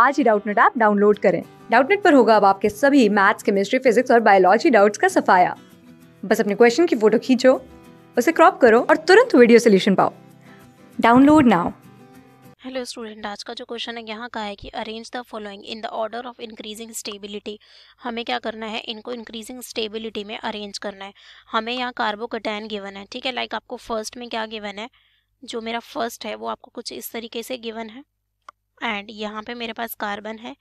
आज ही Doubtnut app download करें डाउटनेट पर होगा अब आपके सभी मैथ्स केमिस्ट्री फिजिक्स और बायोलॉजी डाउट्स का सफाया बस अपने क्वेश्चन की फोटो खींचो उसे क्रॉप करो और तुरंत वीडियो सोल्यूशन पाओ डाउनलोड नाउ हेलो स्टूडेंट आज का जो क्वेश्चन है यहाँ का है कि arrange the following in the order of increasing stability हमें क्या करना है इनको इंक्रीजिंग स्टेबिलिटी में अरेंज करना है हमें यहाँ कार्बोकटैन गिवन है ठीक है लाइक like आपको फर्स्ट में क्या गिवन है जो मेरा फर्स्ट है वो आपको कुछ इस तरीके से गिवन है एंड यहाँ पे मेरे पास कार्बन है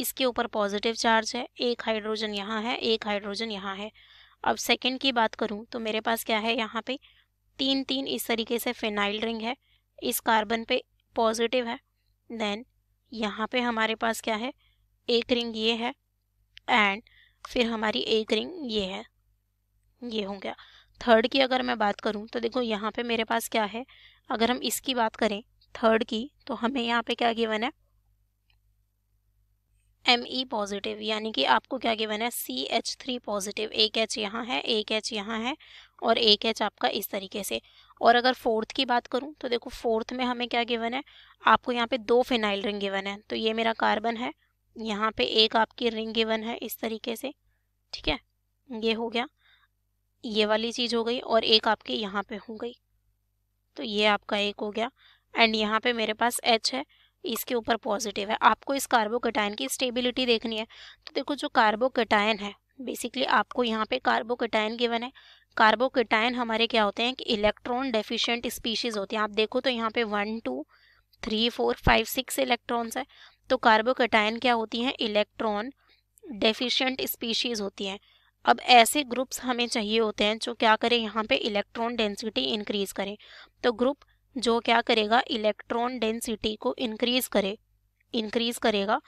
इसके ऊपर पॉजिटिव चार्ज है एक हाइड्रोजन यहाँ है एक हाइड्रोजन यहाँ है अब सेकंड की बात करूँ तो मेरे पास क्या है यहाँ पे तीन तीन इस तरीके से फिनाइल रिंग है इस कार्बन पे पॉजिटिव है देन यहाँ पे हमारे पास क्या है एक रिंग ये है एंड फिर हमारी एक रिंग ये है ये हो गया थर्ड की अगर मैं बात करूँ तो देखो यहाँ पे मेरे पास क्या है अगर हम इसकी बात करें थर्ड की तो हमें यहाँ पे क्या गिवन है एम ई पॉजिटिव यानी कि आपको क्या गिवन है सी एच थ्री पॉजिटिव एक एच यहाँ है एक एच यहाँ है और एक एच आपका इस तरीके से और अगर फोर्थ की बात करूँ तो देखो फोर्थ में हमें क्या गिवन है आपको यहाँ पे दो फिनाइल रिंग गिवन है तो ये मेरा कार्बन है यहाँ पे एक आपकी रिंग गिवन है इस तरीके से ठीक है ये हो गया ये वाली चीज़ हो गई और एक आपके यहाँ पे हो गई तो ये आपका एक हो गया एंड यहाँ पे मेरे पास एच है इसके ऊपर पॉजिटिव है आपको इस कार्बोकेटाइन की स्टेबिलिटी देखनी है तो देखो जो कार्बोकटायन है बेसिकली आपको यहाँ पे कार्बोकटायन गिवन है कार्बोकेटाइन हमारे क्या होते हैं कि इलेक्ट्रॉन डेफिशिएंट स्पीशीज होती हैं आप देखो तो यहाँ पे one two three four five six electrons है तो कार्बोकेटाइन क्या होती हैं इलेक्ट्रॉन डेफिशियंट स्पीशीज होती हैं अब ऐसे ग्रुप्स हमें चाहिए होते हैं जो क्या करें यहाँ पे इलेक्ट्रॉन डेंसिटी इंक्रीज करें तो ग्रुप जो क्या करेगा इलेक्ट्रॉन डेंसिटी को इंक्रीज करे इंक्रीज करेगा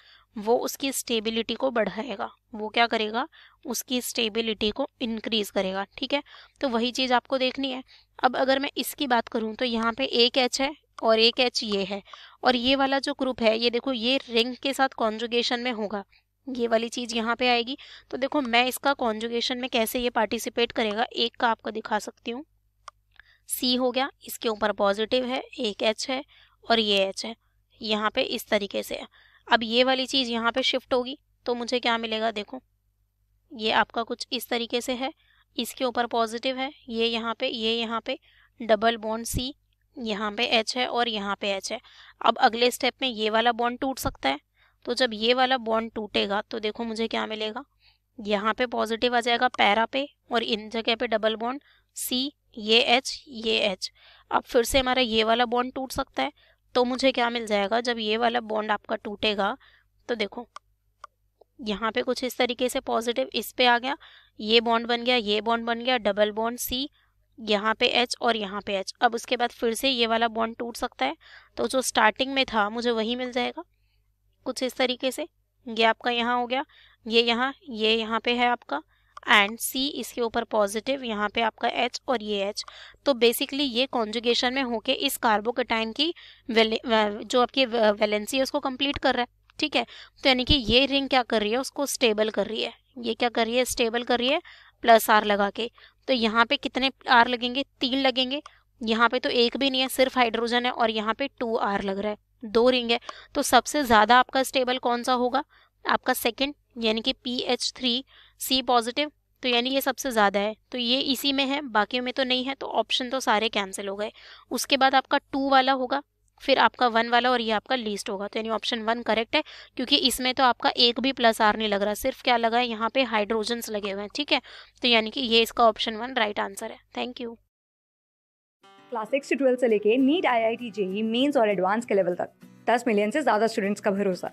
वो उसकी स्टेबिलिटी को बढ़ाएगा वो क्या करेगा उसकी स्टेबिलिटी को इंक्रीज करेगा ठीक है तो वही चीज़ आपको देखनी है अब अगर मैं इसकी बात करूँ तो यहाँ पे एक एच है और एक एच ये है और ये वाला जो ग्रुप है ये देखो ये रिंग के साथ कॉन्जुगेशन में होगा ये वाली चीज़ यहाँ पे आएगी तो देखो मैं इसका कॉन्जुगेशन में कैसे ये पार्टिसिपेट करेगा एक का आपको दिखा सकती हूँ सी हो गया इसके ऊपर पॉजिटिव है एक एच है और ये एच है यहाँ पे इस तरीके से है अब ये वाली चीज़ यहाँ पे शिफ्ट होगी तो मुझे क्या मिलेगा देखो ये आपका कुछ इस तरीके से है इसके ऊपर पॉजिटिव है ये यहाँ पे ये यहाँ पे डबल बॉन्ड सी यहाँ पे एच है और यहाँ पे एच है अब अगले स्टेप में ये वाला बॉन्ड टूट सकता है तो जब ये वाला बॉन्ड टूटेगा तो देखो मुझे क्या मिलेगा यहाँ पे पॉजिटिव आ जाएगा पैरा पे और इन जगह पे डबल बॉन्ड सी ये एच ये एच अब फिर से हमारा ये वाला बॉन्ड टूट सकता है तो मुझे क्या मिल जाएगा जब ये वाला बॉन्ड आपका टूटेगा तो देखो यहाँ पे कुछ इस तरीके से पॉजिटिव इस पे आ गया ये बॉन्ड बन गया ये बॉन्ड बन गया डबल बॉन्ड सी यहाँ पे एच और यहाँ पे एच अब उसके बाद फिर से ये वाला बॉन्ड टूट सकता है तो जो स्टार्टिंग में था मुझे वही मिल जाएगा कुछ इस तरीके से ये आपका यहाँ हो गया ये यहाँ ये यहाँ पे है आपका एंड सी इसके ऊपर पॉजिटिव यहाँ पे आपका एच और ये एच तो बेसिकली ये कॉन्जुगेशन में होके इस कार्बोकेटाइन की जो आपकी वैलेंसी है उसको कंप्लीट कर रहा है ठीक है तो यानी कि ये रिंग क्या कर रही है उसको स्टेबल कर रही है ये क्या कर रही है स्टेबल कर रही है प्लस आर लगा के तो यहाँ पे कितने आर लगेंगे तीन लगेंगे यहाँ पे तो एक भी नहीं है सिर्फ हाइड्रोजन है और यहाँ पे टू आर लग रहा है दो रिंग है तो सबसे ज़्यादा आपका स्टेबल कौन सा होगा आपका सेकेंड यानी कि P H three C positive तो यानी ये सबसे ज़्यादा है तो ये इसी में है बाकी में तो नहीं है तो ऑप्शन तो सारे कैंसिल हो गए उसके बाद आपका टू वाला होगा फिर आपका वन वाला और ये आपका लिस्ट होगा तो यानी ऑप्शन वन करेक्ट है क्योंकि इसमें तो आपका एक भी प्लस आर नहीं लग रहा सिर्फ क्या लगा है यहाँ पे हाइड्रोजन्स लगे हुए हैं ठीक है तो यानी कि ये इसका ऑप्शन वन राइट आंसर है थैंक यू क्लास सिक्स से ट्वेल्थ से लेके NEET I I T JEE Mains और एडवांस के लेवल तक दस मिलियन से ज़्यादा स्टूडेंट्स का भरोसा